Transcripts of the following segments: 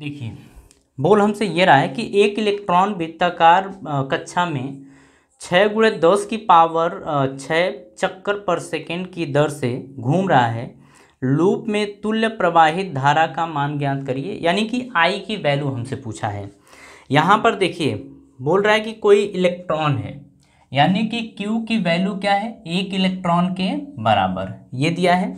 देखिए बोल हमसे ये रहा है कि एक इलेक्ट्रॉन वृत्ताकार कक्षा में छः गुणे दस की पावर छः चक्कर पर सेकेंड की दर से घूम रहा है लूप में तुल्य प्रवाहित धारा का मान ज्ञात करिए यानी कि आई की वैल्यू हमसे पूछा है यहाँ पर देखिए बोल रहा है कि कोई इलेक्ट्रॉन है यानी कि Q की वैल्यू क्या है एक इलेक्ट्रॉन के बराबर ये दिया है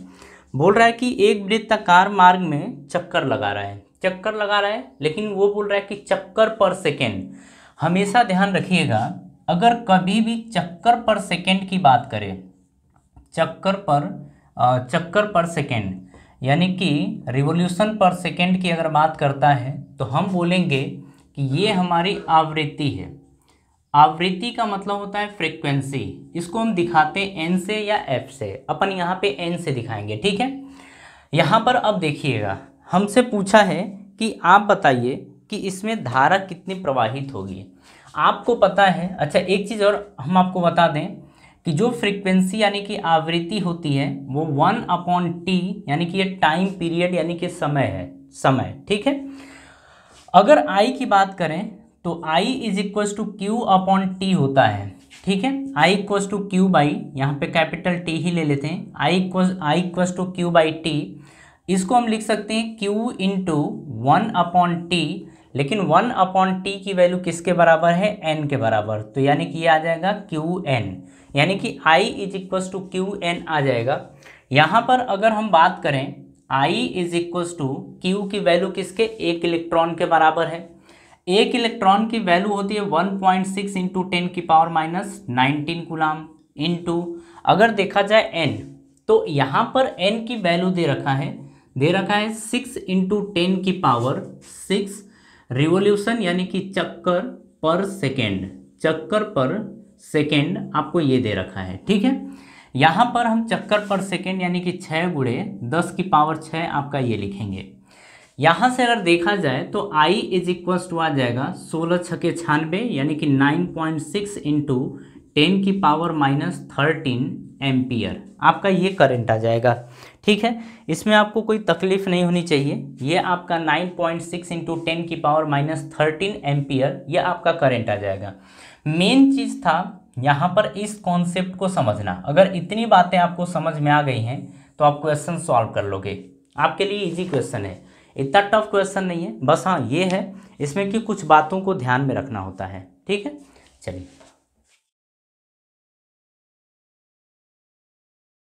बोल रहा है कि एक वृत्ताकार मार्ग में चक्कर लगा रहा है चक्कर लगा रहा है लेकिन वो बोल रहा है कि चक्कर पर सेकेंड हमेशा ध्यान रखिएगा अगर कभी भी चक्कर पर सेकेंड की बात करें चक्कर पर चक्कर पर सेकेंड यानी कि रिवोल्यूशन पर सेकेंड की अगर बात करता है तो हम बोलेंगे कि ये हमारी आवृत्ति है आवृत्ति का मतलब होता है फ्रीक्वेंसी इसको हम दिखाते हैं एन से या एफ से अपन यहाँ पे एन से दिखाएंगे ठीक है यहाँ पर अब देखिएगा हमसे पूछा है कि आप बताइए कि इसमें धारा कितनी प्रवाहित होगी आपको पता है अच्छा एक चीज़ और हम आपको बता दें कि जो फ्रीक्वेंसी यानी कि आवृत्ति होती है वो वन अपॉन टी यानी कि ये टाइम पीरियड यानी कि समय है समय ठीक है अगर आई की बात करें तो I is equal to Q upon T होता है ठीक है I equal to Q by यहाँ पे कैपिटल टी ही ले लेते हैं I equal I equal to Q by T इसको हम लिख सकते हैं n into one upon T लेकिन वन अपॉन टी की वैल्यू किसके बराबर है एन के बराबर तो यानी कि आ जाएगा क्यू एन यानी कि I is equal to Q N आ जाएगा यहाँ पर अगर हम बात करें I is equal to Q की वैल्यू किसके एक इलेक्ट्रॉन के बराबर है एक इलेक्ट्रॉन की वैल्यू होती है one point six into ten की power minus nineteen coulomb into अगर देखा जाए एन तो यहाँ पर एन की वैल्यू दे रखा है दे रखा है सिक्स इंटू टेन की पावर सिक्स रिवोल्यूशन यानी कि चक्कर पर सेकेंड चक्कर पर सेकेंड आपको ये दे रखा है ठीक है यहाँ पर हम चक्कर पर सेकेंड यानी कि छः गुड़े दस की पावर छः आपका ये लिखेंगे यहाँ से अगर देखा जाए तो I इज इक्वल्स टू आ जाएगा सोलह छके छानबे यानी कि nine point six into ten की पावर माइनस थर्टीन एम्पियर आपका ये करंट आ जाएगा ठीक है इसमें आपको कोई तकलीफ नहीं होनी चाहिए ये आपका 9.6 पॉइंट सिक्स इंटू टेन की पावर माइनस थर्टीन एम्पियर यह आपका करंट आ जाएगा मेन चीज़ था यहाँ पर इस कॉन्सेप्ट को समझना अगर इतनी बातें आपको समझ में आ गई हैं तो आप क्वेश्चन सॉल्व कर लोगे आपके लिए इजी क्वेश्चन है इतना टफ क्वेश्चन नहीं है बस हाँ ये है इसमें कि कुछ बातों को ध्यान में रखना होता है ठीक है चलिए